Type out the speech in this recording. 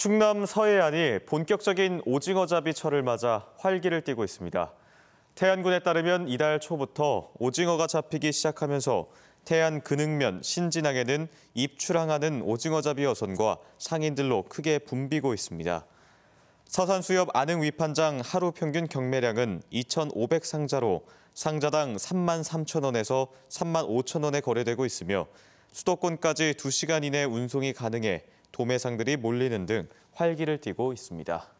충남 서해안이 본격적인 오징어잡이철을 맞아 활기를 띠고 있습니다. 태안군에 따르면 이달 초부터 오징어가 잡히기 시작하면서 태안 근흥면 신진항에는 입출항하는 오징어잡이 어선과 상인들로 크게 붐비고 있습니다. 서산수협 안흥 위판장 하루 평균 경매량은 2,500상자로 상자당 3만 3천 원에서 3만 5천 원에 거래되고 있으며 수도권까지 2시간 이내 운송이 가능해 도매상들이 몰리는 등 활기를 띠고 있습니다.